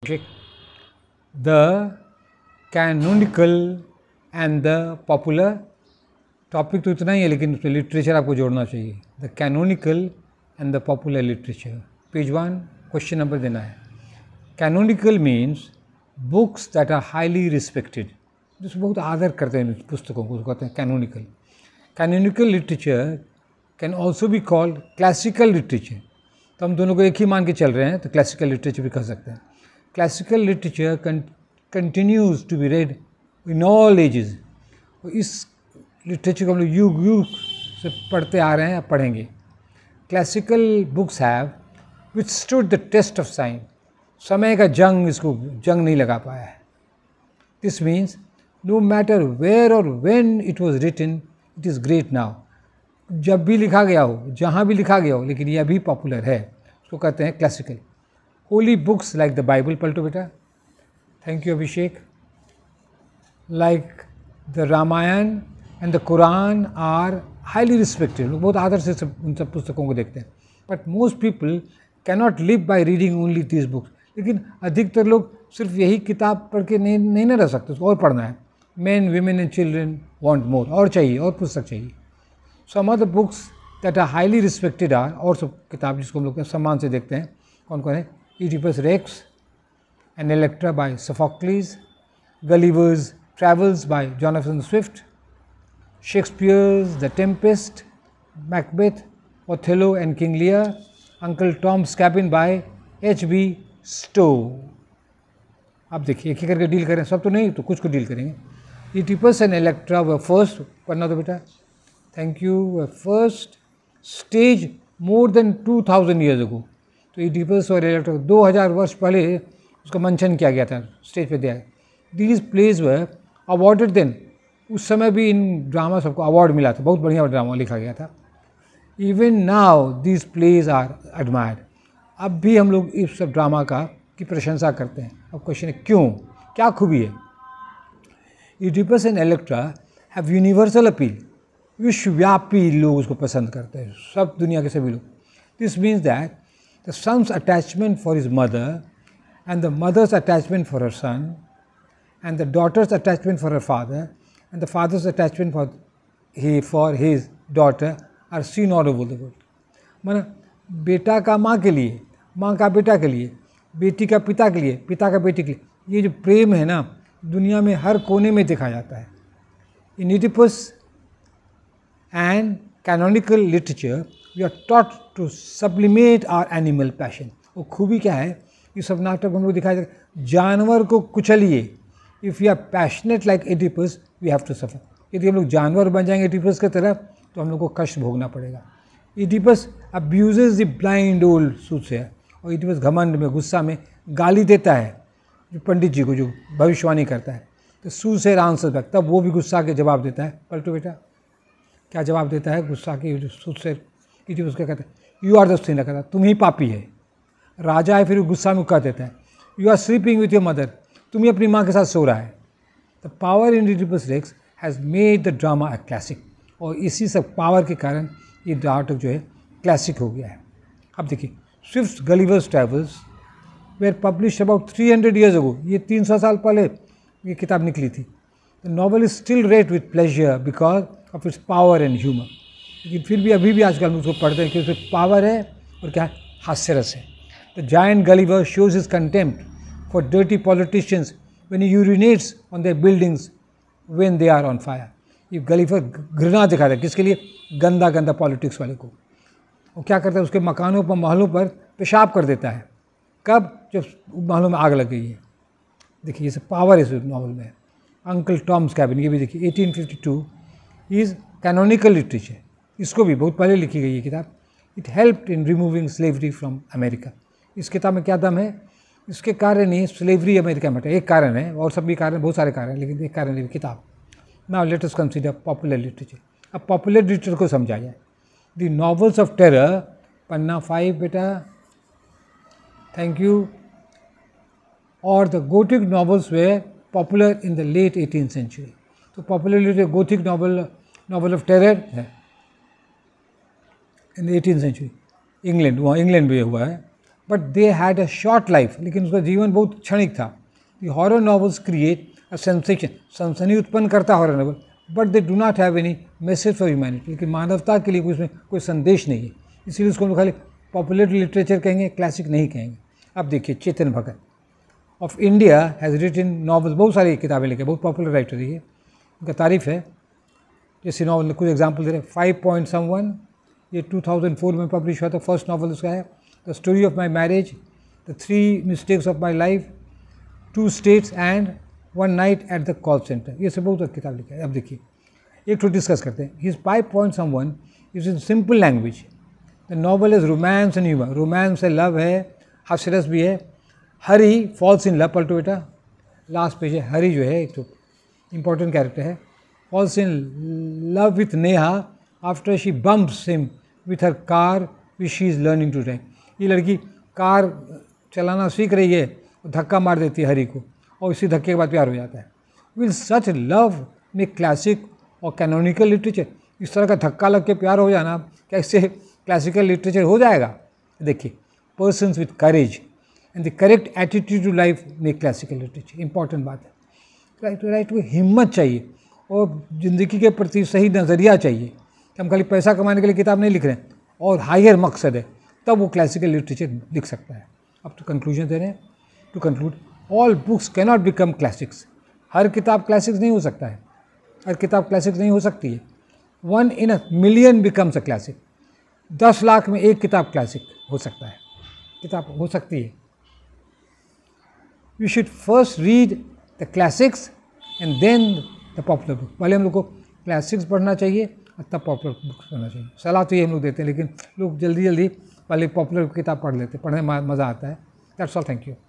the canonical and the popular topic तो इतना ही है लेकिन उसमें लिटरेचर आपको जोड़ना चाहिए the canonical and the popular literature page one question number देना है canonical means books that are highly respected जिसको बहुत आदर करते हैं पुस्तकों को कहते हैं canonical canonical literature can also भी कॉल्ड क्लासिकल लिटरेचर तो हम दोनों को एक ही मान के चल रहे हैं तो क्लासिकल लिटरेचर भी कह सकते हैं classical literature continues to be read in all ages इस लिटरेचर को हम लोग युग युग से पढ़ते आ रहे हैं पढ़ेंगे classical books have which stood the test of science समय का जंग इसको जंग नहीं लगा पाया है this means no matter where और when it was written it is great now जब भी लिखा गया हो जहाँ भी लिखा गया हो लेकिन यह अभी पॉपुलर है उसको कहते हैं classical holy books like the Bible Palto बेटा thank you Abhishek like the Ramayana and the Quran are highly respected लोग बहुत आदर से सब उन सब पुस्तकों को देखते हैं but most people cannot live by reading only this books लेकिन अधिकतर लोग सिर्फ यही किताब पढ़ के नहीं नहीं ना रह सकते उसको और पढ़ना है man women and children want more और चाहिए और पुस्तक चाहिए some the books that are highly respected are और सब किताब जिसको हम लोग सम्मान से देखते हैं कौन कौन है Oedipus Rex and Electra by Sophocles, Gulliver's Travels by Jonathan Swift, Shakespeare's The Tempest, Macbeth, Othello and King Lear, Uncle Tom's Cabin by H B Stowe आप देखिए एक ही करके डील करें सब तो नहीं तो कुछ को डील करेंगे Oedipus and Electra were first पढ़ना तो बेटा thank you were first stage more than two thousand years ago तो ये डिपेंड्स और इलेक्ट्रो दो हज़ार वर्ष पहले उसका मंचन किया गया था स्टेज पे दिया these plays were awarded then उस समय भी इन ड्रामा सबको अवार्ड मिला था बहुत बढ़िया ड्रामा लिखा गया था even now these plays are admired अब भी हम लोग इस सब ड्रामा का की प्रशंसा करते हैं अब क्वेश्चन है क्यों क्या खूबी है Oedipus and Electra have universal appeal विश्वव्यापी लोग उसको पसंद करते हैं सब दुनिया के सभी लोग this means that the son's attachment for his mother, and the mother's attachment for her son, and the daughter's attachment for her father, and the father's attachment for he for his daughter are seen all over the world mana beta ka maa ke liye maa ka beta ke liye beti ka pita ke liye pita ka beti ke liye ye jo prem hai na duniya mein har kone mein dikha jata hai in oedipus and canonical literature we are taught to supplement our animal passion वो खूबी क्या है ये सब नाटक लोग दिखाई जाएगा जानवर को कुचलिए if you are passionate like Oedipus we have to suffer यदि हम लोग जानवर बन जाएंगे एडिपस की तरफ तो हम लोग को कष्ट भोगना पड़ेगा Oedipus abuses the blind old है और एडिपस घमंड में गुस्सा में गाली देता है जो पंडित जी को जो भविष्यवाणी करता है तो सूसेर आंसर बैक तब वो भी गुस्सा के जवाब देता है पलटू बेटा क्या जवाब देता है गुस्सा की उससे कि उसका कहते हैं यू आर द सिनर कहता तुम ही पापी है राजा है फिर गुस्सा में कह देता है you are sleeping with your mother तुम ही अपनी माँ के साथ सो रहा है the power in Oedipus Rex has made the drama a classic और इसी सब पावर के कारण ये नाटक जो है क्लासिक हो गया है अब देखिए Swift Gulliver's Travels were published about three hundred years ago ये तीन सौ साल पहले ये किताब निकली थी the novel is still rate with pleasure because of its power and humor. लेकिन फिर भी अभी भी आजकल हम उसको पढ़ते हैं कि उसमें पावर है और क्या हास्यरस है the giant Gulliver shows is contempt for dirty politicians when urinates on the buildings buildings they are on fire ये गलीफर घृणा दिखाता है किसके लिए गंदा गंदा पॉलिटिक्स वाले को वो क्या करता है उसके मकानों पर महलों पर पेशाब कर देता है कब जब महलों में आग लग गई है देखिए ये सब पावर है इस नॉवल में अंकल टॉम्स कैबिन ये भी देखिए 1852 इज़ कैनोनिकल लिटरेचर इसको भी बहुत पहले लिखी गई ये किताब it helped in removing slavery from America इस किताब में क्या दम है इसके कारण ही स्लेवरी अमेरिका में एक कारण है और सब भी कारण बहुत सारे कारण हैं लेकिन एक कारण है किताब now let us consider popular literature अब पॉपुलर लिटरेचर को समझा जाए द नॉवल्स ऑफ टेरर पन्ना फाइव बेटा थैंक यू और the Gothic novels were popular in the late eighteen century तो popularly a Gothic novel novel of terror है in the eighteen century England वहाँ England भी हुआ है but they had a short life लेकिन उसका जीवन बहुत क्षणिक था the horror novels create a sensation सनसनी उत्पन्न करता horror novel but they do not have any message for humanity लेकिन मानवता के लिए कोई उसमें कोई संदेश नहीं है इसीलिए उसको हम खाली पॉपुलर लिटरेचर कहेंगे क्लासिक नहीं कहेंगे अब देखिए Chetan Bhagat of India has written novels बहुत सारी किताबें लिखी बहुत पॉपुलर राइटर है उनका तारीफ़ है जैसे नावल कुछ एग्जाम्पल दे रहे हैं फाइव पॉइंट सम वन ये टू थाउजेंड फोर में पब्लिश हुआ था फर्स्ट नावल उसका है the story of my marriage the three mistakes of my life two states and one night at the call centre ये सब बहुत किताब लिखा है अब देखिए एक टू डिस्कस करते हैं his five point someone is in simple language the novel is romance and humour romance है लव है हसरस भी है Hari falls in love Paltu बेटा लास्ट पेज है हरी जो है एक तो इम्पोर्टेंट कैरेक्टर है falls in love with Neha after she bumps him with her car which she is learning to drive ये लड़की कार चलाना सीख रही है धक्का मार देती है हरी को और इसी धक्के के बाद प्यार हो जाता है विल सच लव ने क्लासिक और कैनोनिकल लिटरेचर इस तरह का धक्का लग के प्यार हो जाना क्या इससे क्लासिकल लिटरेचर हो जाएगा देखिए persons with courage and the correct attitude to life ने क्लासिकल लिटरेचर इंपॉर्टेंट बात है राइट राइट हिम्मत चाहिए और ज़िंदगी के प्रति सही नज़रिया चाहिए कि हम खाली पैसा कमाने के लिए किताब नहीं लिख रहे हैं और हायर मकसद है तब वो क्लासिकल लिटरेचर लिख सकता है अब तो कंक्लूजन दे रहे हैं to conclude all books cannot become classics हर किताब क्लासिक्स नहीं हो सकता है हर किताब क्लासिक्स नहीं हो सकती है one in a million becomes a classic दस लाख में एक किताब क्लासिक हो सकता है किताब हो सकती है we should first read the classics and then the popular book पहले हम लोग को classics पढ़ना चाहिए और तब popular books पढ़ना चाहिए सलाह तो ये हम लोग देते हैं लेकिन लोग जल्दी जल्दी पहले popular किताब पढ़ लेते हैं पढ़ने में मज़ा आता है दैट्स ऑल थैंक यू